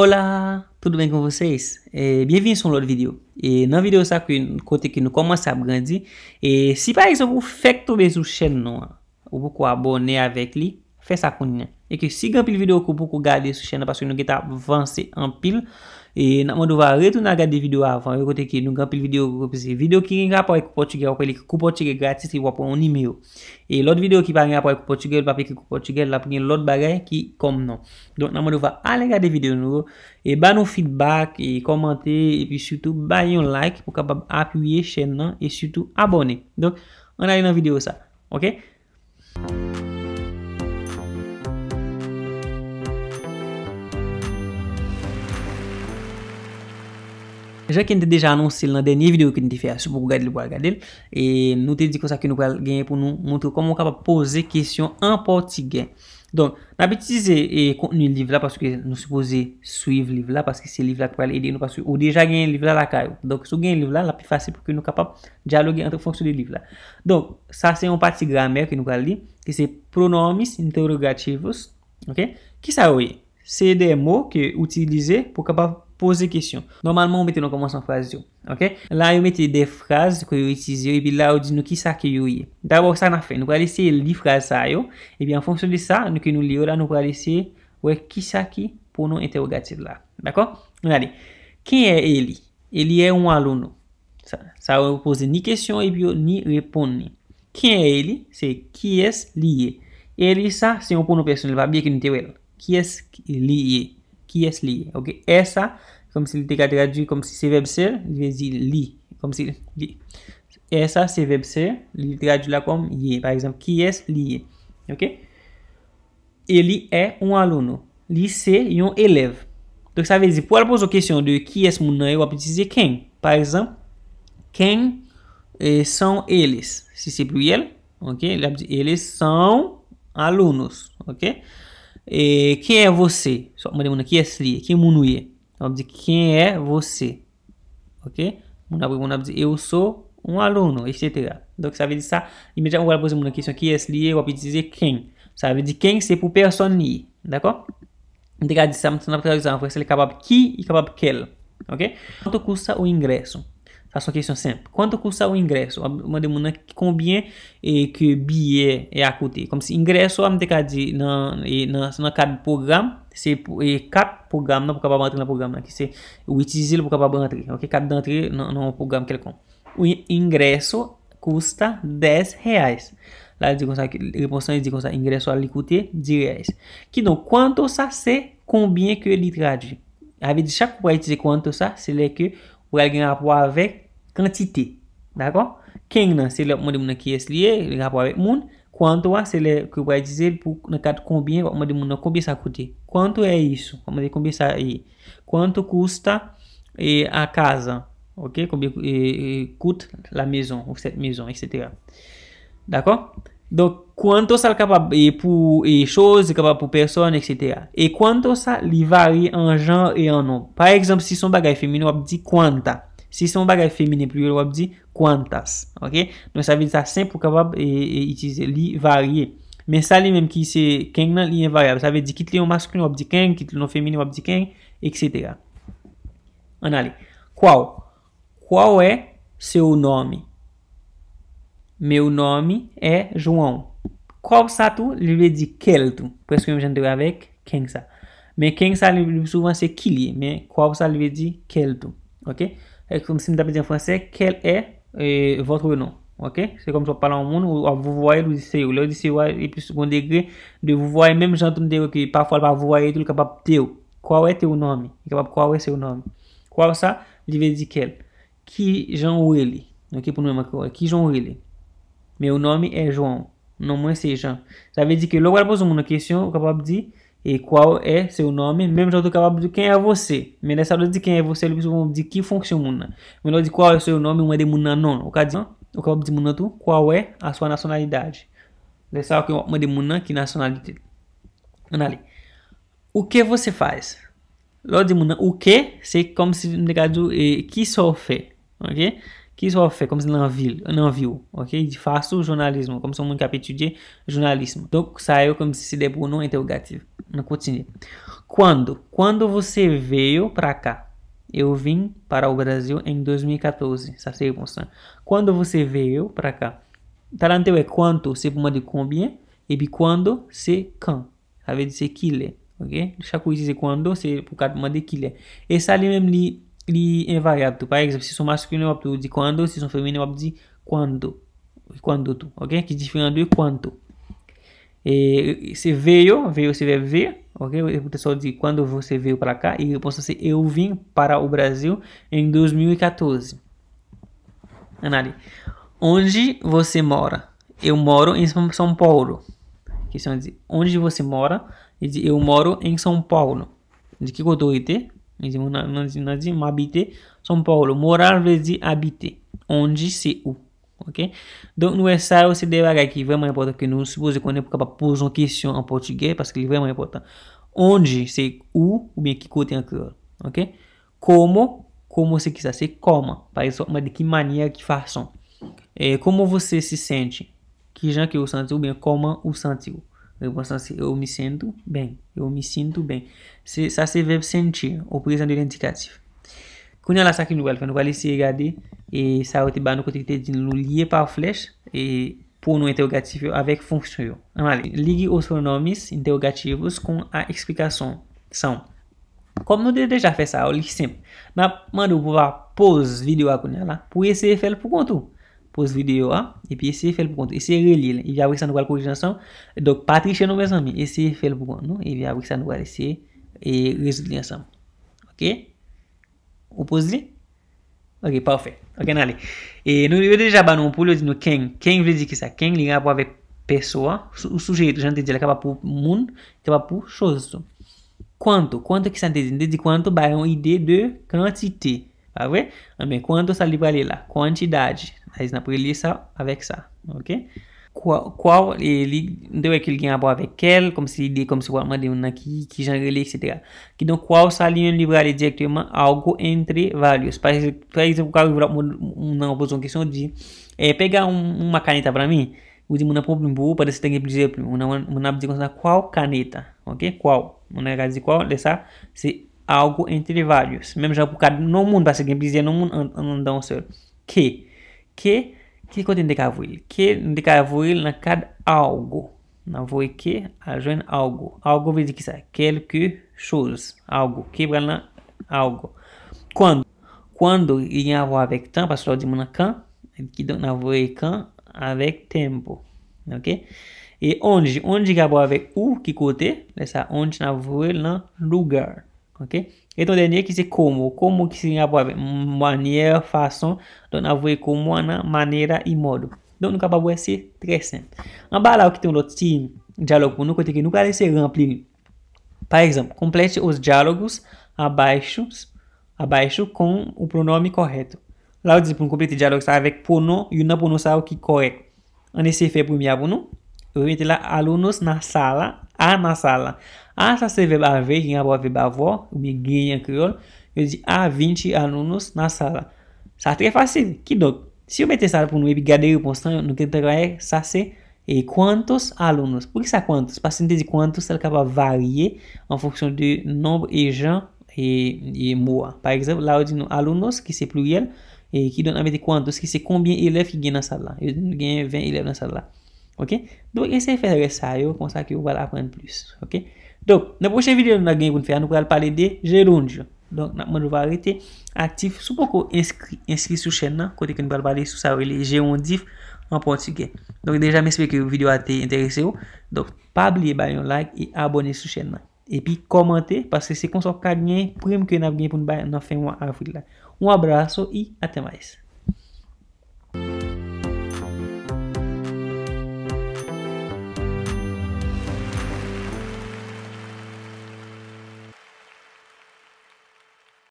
Hola, tout ou ben kon voses? Bienvenue sur l'autre video Et dans la vidéo ça, c'est un côté qui nous commence à grandir Et si par exemple, vous faites tous les sous-chênes non, Ou vous pouvez vous abonner avec lui Fè sa konnen. Eke si gen pil video kou pou kou gade sou chen na. Paswè nou geta vansè an pil. E nan moun do va retoun nan gade video avan. E kote ki nou gen pil video kou pou zi. Video ki gen grap wè kou portugè. Wè li kou portugè gratis ki wè pou an ime yo. E lot video ki par gen grap wè kou portugè. Wè pa pe kou portugè. La pou gen lot bagay ki kom nan. Don nan moun do va alè gade video nou. E ba nou feedback. E komante. E pi soutou ba yon like. Pou kapab apuyè chen nan. E soutou abone. Don an alè nan video sa. Je ke nte deja anonsi lan denye video ke nte fe a sou pou gade li pou a gade li. E nou te di konsa ke nou kal genye pou nou montre komon kapap pose kesyon anpoti gen. Don, nabitize kontenu eh, li vla paske nou se pose suiv li vla paske se li vla pou al edi nou paswe ou deja genye li vla la kayo. Don, sou genye li vla la pi fase pou ke nou kapap diyaloge anta fonksyo de li vla. Don, sa se anpati gramer ke nou kal di. Ke se pronomis interrogativos. Ok? Ki sa ouye? Se de mou ke utilize pou kapap... Poze kesyon. Normalman ou mette nou koman san frazyon. Ok. La yo mette de fraz kwen yo itizyo. Ebi la ou di nou kisa ki yo ye. Dabouk sa na fe. Nou kwa lise li fraz sa yo. Ebi an fonksyon de sa. Nou kwen nou li yo la nou kwa lise we kisa ki pou nou enteogatir la. Dako. Nou gade. Ken e Eli? Eli e ou alon nou. Sa. Sa ou pose ni kesyon ebi yo ni repon ni. Ken e Eli? Se ki es li ye. Eli sa se ou pou nou personel. Va bie ki nou tewe. Ki es li ye. Ki es li? Ok. E sa. Kom si litera tradu. Kom si se veb ser. Divezi li. Kom si li. E sa se veb ser. Litera tradu la kom ye. Par exemple. Ki es li? Ok. Eli e, e un alouno. Li se yon elev. Divezi. Pou al pose o kesyon de ki es mounan. E wapite se se ken. Par exemple. Ken e, son eles. Se se pou el. Ok. Elis son alounos. Ok. Ok. E, ken e vose? So, mwene mwene ki es liye. Ken mwene wye? Mwene mwene ki es liye. E ok? Mwene mwene mwene mwene mwene mwene mwene mwene. E, yo sou un alouno. E, sete ga. Dok, sa vye di sa. Imej an wale pouze mwene ki es liye. Wapid di ze ken. Sa vye di ken se pou peyo son niye. Dako? Nde ga di sa mwen se mwen apatayalizan. Fwe se li kabab ki, i kabab kelo. Ok? Konto kusta o ingreso? Fa son kesyon semp. Kwan to kousa ou ingreso? Mwen demou nan ki konbyen e ke biye e akote. Kom se ingreso am dekadi nan kat program se kat program nan pou ka pa banatri nan program nan ki se ou itizil pou ka pa banatri. Ok? Kat banatri nan program kelkon. Ou ingreso kousa 10 reyay. La di kon sa ki, reponsan di kon sa ingreso alikote 10 reyay. Ki nou, kwan to sa se konbyen ke li traji? Avi di chak pou a itize kwan to sa, se le ke ou elle gen rapport avec quantité. D'accord King nan se le mande moun ki es liye, le rapport avec moun. Quanto a se que vai dizer pour na cat combien, ou de moun combien ça coûte. Quanto é isso? Ou mande combien ça aí. Quanto custa a casa? OK Combien e coûte la maison ou esta casa, etc. D'accord Do, kwan to sa l kapab e pou e choz, e kapab pou person, etc. E kwan to sa li varye an jan e an nou. Par exemple, si son bagay femine wap di kwan ta. Si son bagay femine pluyel wap di kwan tas. Ok? Nou sa vil sa semp pou kapab e itize li varye. Men sa li menm ki se keng nan li invariable. Sa vil di kit li yon masken wap di keng, kit li yon femine wap di keng, etc. An ale. Kwa ou? Kwa ou e se ou nomi? MEW NOMI E JOUAN KOU SA TOU LIVE DI KELTO PESKRIM JAN DEWE AVEK KENG SA ME KENG SA LIVE SOUVAN SE KILI ME KOU SA LIVE DI KELTO OK KEL E, e VOTRO NON OK SE KOM PAPALAN WON O MUNO VOU VOYE LOU DI SEYOU LOU DI SEYOU E PIS KON DEGRE DE VOU VOYE MENME JAN TOU NE DEWE PAFOL PA VOYE TOU LE KAPAP TEW KOU E TEW NOMI KOU E SEYOU NOMI KOU SA LIVE DI KEL KI JAN ORELE OK POU NOU MENME KOU E KI JAN ORELE Me non ou nomi e Jouan. Non mwen se Jouan. Sa ve di ki lou wè pou sou moun nan kesyon. Ou kapab di. E kwa ou e se ou nomi. Mèm joutou kapab di. Ken e vose. Mèm lè sa vò di ken e vose. Lou piso vò di ki fonksyon moun nan. Mèm lò di kwa ou e se ou nomi. Ou mè de moun nan non. Ou kapab di moun nan tou. Kwa ou e a swa nasyonalidade. Lè sa wè ki ou mè de moun nan ki nasyonalidade. An alè. Ou ke vose fay. Lou di moun nan. Ou ke. Se kom se mè de kajou. Ki que isso fait como se não viu, não viu, ok? De fasu jornalismo, como se moun kap étudier jornalismo. Então, saiu como se se de pronom interrogativo. Não continue. Quando? Quando você veio para cá? Eu vim para o Brasil em 2014. Essa seria a Quando você veio para cá? Talanteu tá é quanto, se me de combien. E bi quando, se quand. Ça se dire qu'il est, ok? Chaque coisa c'est quando, se pour me mois de qu'il est. Et ça lui-même, lì è variato. exemplo, esempio, se masculino maschile, tu di quando, se sono femminile, de quando. Quando tu, ok? Que differenza do quanto. E se veio, veio, se vai ver, ok? O pessoal diz quando você veio para cá e eu posso ser eu vim para o Brasil em 2014. Anali, onde você mora? Eu moro em São Paulo. Questão de onde você mora? Eu moro em São Paulo. De que eu Nan di m'abite son paolo. Moral vè di abite. Onji se ou. Don nou e sa ou se de bagay ki vèman yapotan. Fè nou se pou se konen pou ka pa pou zon kisyon an portigè. Paske li vèman yapotan. Onji se ou ou bien ki kote an klo. Komo. Komo se ki sa. Se koman. Pari so ma de ki manye ki fason. Komo vòse se senti. Ki jan ki ou senti ou bien koman ou senti ou. Ou mwen san se, ou mi sentou, ben, ou mi sentou, ben. Sa se vev senti ou prez an de identikativ. Kounen la sa kini wèl, fèn wè li se e gade, e sa wè te bano kote ki te din loulie pa w flesh, e pou nou interrogatif yo avek fonksyon yo. An wè, ligi ou se pronomis interrogativos kon a eksplikasyon. San, kom nou de deja fè sa, ou ligi sem, nan man nou pou wè pos videwa kounen la, pou e se e fèl pou kontou. Poz videyo a, epi eseye fel pou kontou. Eseye relye len, evya wèk sa nou wèl korijen ansam. Dok patrishe nou wèz an mi, eseye fel pou kontou. Evya wèk sa nou wèl eseye, e rezout li ansam. Ok? Ou poz li? Ok, parfait. Ok, nale. E nou li wèl deja ba nou, pou lè di nou ken. Ken vèl di ki sa, ken li rap wè pe so a. Ou suje, jan te di la, ka pa pou moun, ka pa pou chouz. Kwanto, kwanto ki sa te di, ne di kwanto, ba yon ide de kantite. હવે Quanto cuánto salió lá? quantidade Aí na polícia avec ça ok qual, qual ele deu aquele ganhar Com elle como se ele como se o de uma que que genre ele etc que então qual saliu livre ali diretamente algo entre vários Para exemplo qual não pôs uma questão de é, pegar um, uma caneta para mim o de uma problema boa para se ter por exemplo uma uma dizer qual caneta ok qual uma de qual dessa se Algo ente de valios. Mem jan pou kad nou moun. Pase gen plizye nou moun an dan se. Ke. Ke. Ke kote ndeka avouil. Ke ndeka avouil nan kad algo. Nan avouil ke ajoen algo. Algo ve di ki sa. Kelke chouse. Algo. Ke brel nan algo. Kwan. Kwan do yi yi avou avik tan. Pase lor di moun nan kan. Ki don nan avouil kan avik tempo. Ok. E onji. Onji yi avou avik ou ki kote. Le sa onji nan avouil nan lougar. ok o dernier que c'est como, como qui signifie avoir manière, façon, donc avouer comment, manière et mode. Donc nous capable c'est très simple. En bas là, qui tem l'autre petit dialogue pour nous, côté que nous allons laisser remplir. Par exemple, complete os diálogos abaixo, abaixo com o pronome correto. Lá eu disse para completar o diálogo avec pronom e o não o que correto. On essaie de faire premier pour nous. Yo vente la alounos nan sala. A nan sala. A sa se veba vej. Yen a bo a veba vo. Ou mi genyen kriol. Yo di a vinti alounos nan sala. Sa tre fasil. Ki dok? Si yo vente sala pou nou ebi gadeyo pou san. Nou kente vayek. Sa se e kwantos alounos. Pou ki sa kwantos? Pasen de zi kwantos. Sal kaba varye. An fonksyon de nom e jan. E, e moua. Par exemple la ou di nou alounos. Ki se pluriel. E, ki donan vente kwantos. Ki se kombien elev ki gen nan sala. Yo di genyen vint elev nan sala. Ok. Do yon se fè rè sa yo. Kon sa ki yo val apren plus. Ok. Do. Nè proche videyo nou nan gen yon fè. An nou pral pale de gerondjo. Don. Nan moun nou val rete. Aktif. Sou poko inskri. Inskri sou chen nan. Kote ki nou pral pale sou sa rele. Gerondjif. An pon tsige. Don. Deja mè se fè ki yo videyo a te interese yo. Don. Pa blie banyon like. E abone sou chen nan. E pi komante. Pase se konsop ka dnyen. Prèm ke nan gen pou nou bay. Nan fè mwen avril la. Mwen braso.